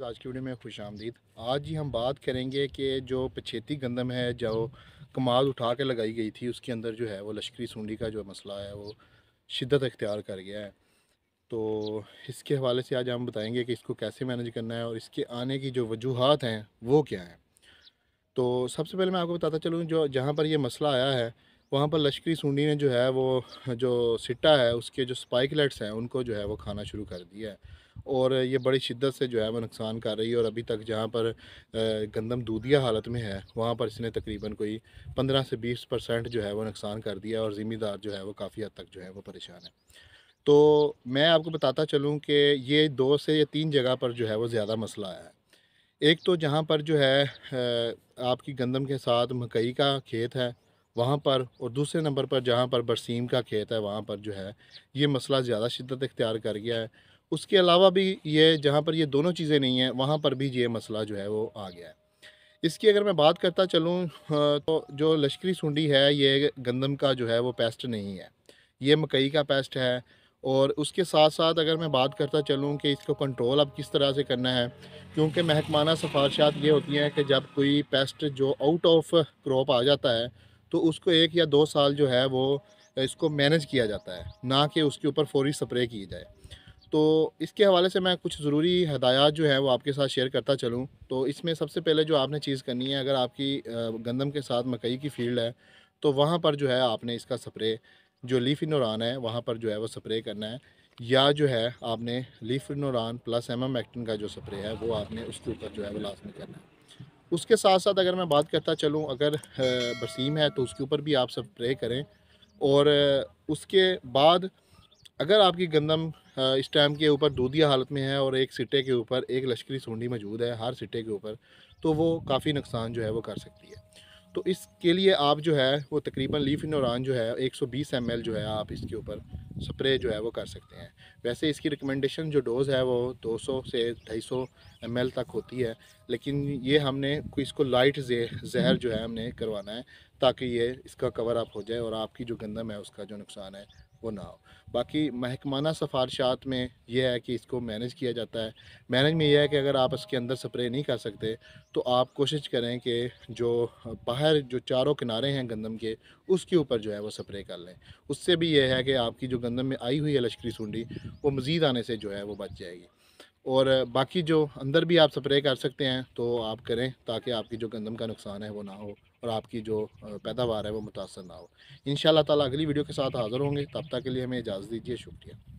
आज की वीडियो में खुश आमदीद आज ही हम बात करेंगे कि जो पछेती गंदम है जो कमाल उठा के लगाई गई थी उसके अंदर जो है वो लश्करी सूंडी का जो मसला है वो शिद्दत अख्तियार कर गया है तो इसके हवाले से आज हम बताएंगे कि इसको कैसे मैनेज करना है और इसके आने की जो वजूहत हैं वो क्या हैं तो सबसे पहले मैं आपको बताता चलूँ जो जहाँ पर यह मसला आया है वहाँ पर लश्करी सूंडी ने जो है वो जो सिट्टा है उसके जो स्पाइकलेट्स हैं उनको जो है वो खाना शुरू कर दिया है और ये बड़ी शिद्दत से जो है वो नुकसान कर रही है और अभी तक जहाँ पर गंदम दूधिया हालत में है वहाँ पर इसने तकरीबन कोई पंद्रह से बीस परसेंट जो है वो नुकसान कर दिया और ज़िम्मेदार जो है वो काफ़ी हद तक जो है वो परेशान है तो मैं आपको बताता चलूँ कि ये दो से या तीन जगह पर जो है वो ज़्यादा मसला आया है एक तो जहाँ पर जो है आपकी गंदम के साथ मकई का खेत है वहाँ पर और दूसरे नंबर पर जहाँ पर बरसीम का खेत है वहाँ पर जो है ये मसला ज़्यादा शिद्दत इख्तियार कर गया है उसके अलावा भी ये जहाँ पर ये दोनों चीज़ें नहीं हैं वहाँ पर भी ये मसला जो है वो आ गया है इसकी अगर मैं बात करता चलूँ तो जो लश्करी सूडी है ये गंदम का जो है वो पेस्ट नहीं है ये मकई का पेस्ट है और उसके साथ साथ अगर मैं बात करता चलूँ कि इसको कंट्रोल अब किस तरह से करना है क्योंकि महकमाना सिफारशात ये होती हैं कि जब कोई पेस्ट जो आउट ऑफ क्रॉप आ जाता है तो उसको एक या दो साल जो है वो इसको मैनेज किया जाता है ना कि उसके ऊपर फौरी स्प्रे की जाए तो इसके हवाले से मैं कुछ ज़रूरी हदायत जो है वो आपके साथ शेयर करता चलूँ तो इसमें सबसे पहले जो आपने चीज़ करनी है अगर आपकी गंदम के साथ मकई की फील्ड है तो वहाँ पर जो है आपने इसका स्प्रे जो लीफ इनोरान है वहाँ पर जो है वो स्प्रे करना है या जो है आपने लीफ इनोरान प्लस एम एम एक्टिन का जो स्प्रे है वो आपने उसके ऊपर जो है वो लाजमी करना है उसके साथ साथ अगर मैं बात करता चलूँ अगर बसीम है तो उसके ऊपर भी आप सब प्रे करें और उसके बाद अगर आपकी गंदम इस टाइम के ऊपर दूधिया हालत में है और एक सिट्टे के ऊपर एक लश्करी सूंडी मौजूद है हर सिट्टे के ऊपर तो वो काफ़ी नुकसान जो है वो कर सकती है तो इसके लिए आप जो है वो तकरीबन लीफ इनोरान जो है 120 एम जो है आप इसके ऊपर स्प्रे जो है वो कर सकते हैं वैसे इसकी रिकमेंडेशन जो डोज़ है वो 200 से 250 एम तक होती है लेकिन ये हमने इसको लाइट जहर जो है हमने करवाना है ताकि ये इसका कवर अप हो जाए और आपकी जो गंदम है उसका जो नुकसान है वो ना हो बाकी महकमाना सफारशात में यह है कि इसको मैनेज किया जाता है मैनेज में यह है कि अगर आप इसके अंदर स्प्रे नहीं कर सकते तो आप कोशिश करें कि जो बाहर जो चारों किनारे हैं गंदम के उसके ऊपर जो है वो स्प्रे कर लें उससे भी यह है कि आपकी जो गंदम में आई हुई है लश्करी सूंडी वो मज़ीद आने से जो है वो बच जाएगी और बाकी जो अंदर भी आप स्प्रे कर सकते हैं तो आप करें ताकि आपकी जो गंदम का नुकसान है वो ना हो और आपकी जो पैदावार है वो मुतासर ना हो इन ताला अगली वीडियो के साथ हाज़िर होंगे तब तक के लिए हमें इजाज़त दीजिए शुक्रिया